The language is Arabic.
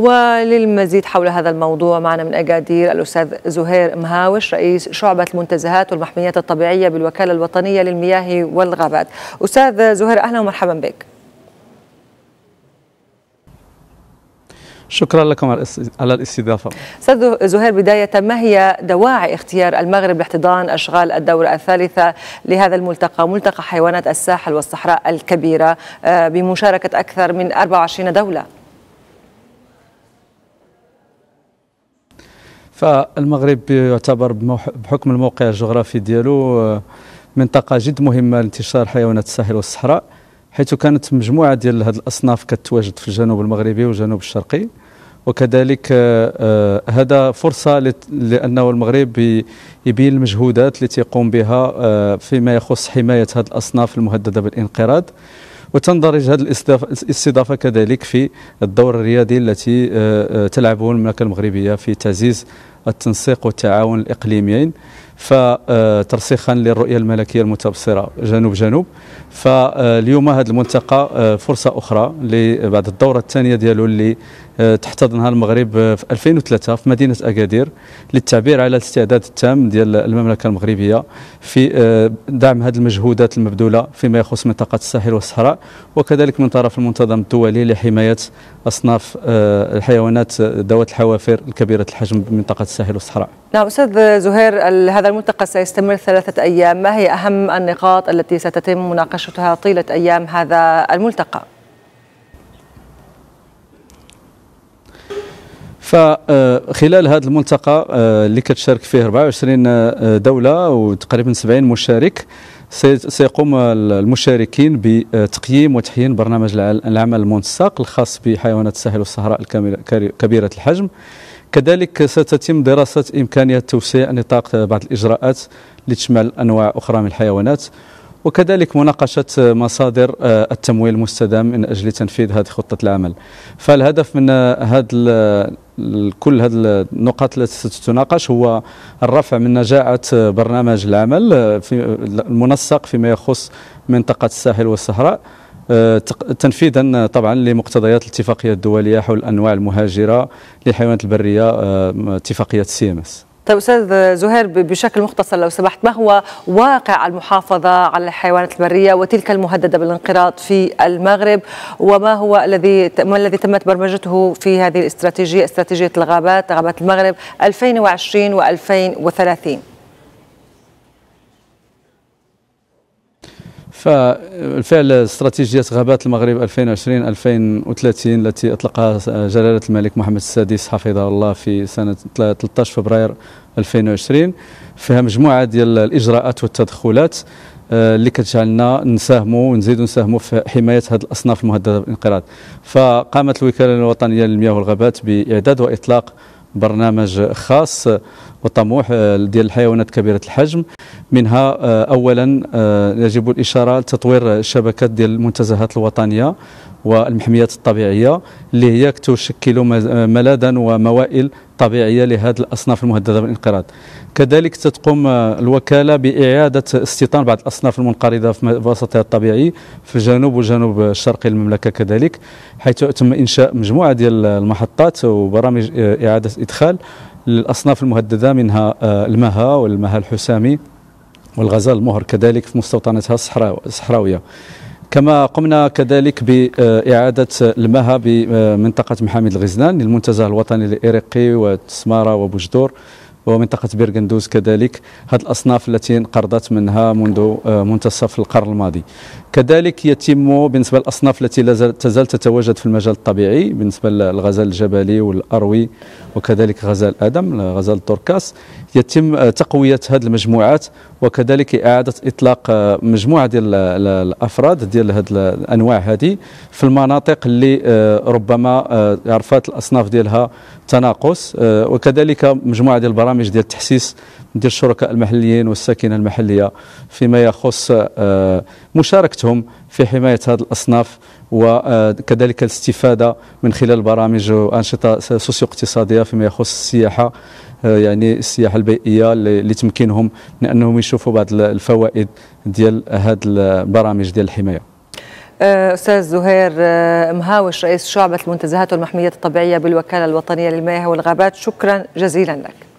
وللمزيد حول هذا الموضوع معنا من أكادير الأستاذ زهير مهاوش رئيس شعبة المنتزهات والمحميات الطبيعية بالوكالة الوطنية للمياه والغابات أستاذ زهير أهلا ومرحبا بك شكرا لكم على الاستضافة أستاذ زهير بداية ما هي دواعي اختيار المغرب لاحتضان أشغال الدورة الثالثة لهذا الملتقى ملتقى حيوانات الساحل والصحراء الكبيرة آه، بمشاركة أكثر من 24 دولة فالمغرب يعتبر بحكم الموقع الجغرافي ديالو آه، منطقه جد مهمه لانتشار حيوانات الساحل والصحراء حيث كانت مجموعه ديال هذه الاصناف كتواجد في الجنوب المغربي والجنوب الشرقي وكذلك آه، آه، هذا فرصه لانه المغرب يبين المجهودات التي يقوم بها فيما يخص حمايه هذه الاصناف المهدده بالانقراض وتندرج هذه الاستضافه كذلك في الدور الرياضي التي آه، آه، تلعبه المملكه المغربيه في تعزيز التنسيق والتعاون الاقليميين فترسيخا للرؤيه الملكيه المتبصره جنوب جنوب فاليوم هذا الملتقى آه، فرصه اخرى بعد الدوره الثانيه ديالو اللي آه، تحتضنها المغرب آه، في 2003 في مدينه اكادير للتعبير على الاستعداد التام ديال المملكه المغربيه في دعم هذه المجهودات المبذوله فيما يخص منطقه الساحل والصحراء وكذلك من طرف المنتظم الدولي لحمايه اصناف الحيوانات ذوات الحوافر الكبيره الحجم بمنطقه الساحل والصحراء نعم أستاذ زهير هذا الملتقى سيستمر ثلاثة أيام ما هي أهم النقاط التي ستتم مناقشتها طيلة أيام هذا الملتقى؟ فخلال هذا الملتقى آه، اللي كتشارك فيه 24 آه، دولة وتقريبا 70 مشارك سيقوم المشاركين بتقييم وتحيين برنامج العمل المنسق الخاص بحيوانات الساحل والصحراء الكبيرة الحجم كذلك ستتم دراسة إمكانية توسيع نطاق بعض الإجراءات لتشمل أنواع أخرى من الحيوانات وكذلك مناقشة مصادر آه، التمويل المستدام من أجل تنفيذ هذه خطة العمل فالهدف من هذا كل هذه النقاط التي ستتناقش هو الرفع من نجاعة برنامج العمل آه، في المنسق فيما يخص منطقة الساحل والصحراء تنفيذا طبعا لمقتضيات الاتفاقيه الدوليه حول الانواع المهاجره للحيوانات البريه آه، اتفاقيه اس طيب استاذ زهير بشكل مختصر لو سمحت ما هو واقع المحافظه على الحيوانات البريه وتلك المهدده بالانقراض في المغرب وما هو الذي ما الذي تمت برمجته في هذه الاستراتيجيه استراتيجيه الغابات غابات المغرب 2020 و2030 فبالفعل استراتيجية غابات المغرب 2020-2030 التي أطلقها جلالة الملك محمد السادس حفظه الله في سنة 13 فبراير 2020 فيها مجموعة ديال الإجراءات والتدخلات آه، اللي كتجعلنا نساهموا ونزيدوا نساهموا في حمايه هذه الاصناف المهدده بالانقراض فقامت الوكاله الوطنيه للمياه والغابات باعداد واطلاق برنامج خاص وطموح ديال الحيوانات كبيرة الحجم منها آه، أولا آه، يجب الإشارة لتطوير شبكة ديال المنتزهات الوطنية والمحميات الطبيعيه اللي هي تشكل ملاذا وموائل طبيعيه لهذه الاصناف المهدده بالانقراض كذلك تتقوم الوكاله باعاده استيطان بعض الاصناف المنقرضه في وسطها الطبيعي في الجنوب وجنوب الشرقي المملكه كذلك حيث تم انشاء مجموعه ديال المحطات وبرامج اعاده ادخال للاصناف المهدده منها آه، المها والمها الحسامي والغزال المهر كذلك في مستوطناتها الصحراويه كما قمنا كذلك بإعادة المها بمنطقة محامد الغزلان للمنتزه الوطني الإريقي وتسمارة وبوجدور ومنطقة بيرغندوز كذلك هذه الأصناف التي انقرضت منها منذ منتصف القرن الماضي كذلك يتم بالنسبة للأصناف التي لا تزال تتواجد في المجال الطبيعي بالنسبة للغزال الجبلي والأروي وكذلك غزال آدم غزال الدركاس يتم تقويه هذه المجموعات وكذلك اعاده اطلاق مجموعه ديال الافراد ديال هذه الانواع هذه في المناطق اللي آه، ربما آه، عرفات الاصناف ديالها تناقص آه، وكذلك مجموعه ديال البرامج ديال التحسيس ندير الشركاء المحليين والساكنه المحليه فيما يخص آه، مشاركتهم في حمايه هذه الاصناف وكذلك آه، الاستفاده من خلال برامج وانشطه سوسيو اقتصاديه فيما يخص السياحه آه، يعني السياحه البيئيه لتمكينهم من انهم يشوفوا بعض الفوائد ديال هذه البرامج ديال الحمايه استاذ زهير مهاوش رئيس شعبه المنتزهات والمحميات الطبيعيه بالوكاله الوطنيه للمياه والغابات شكرا جزيلا لك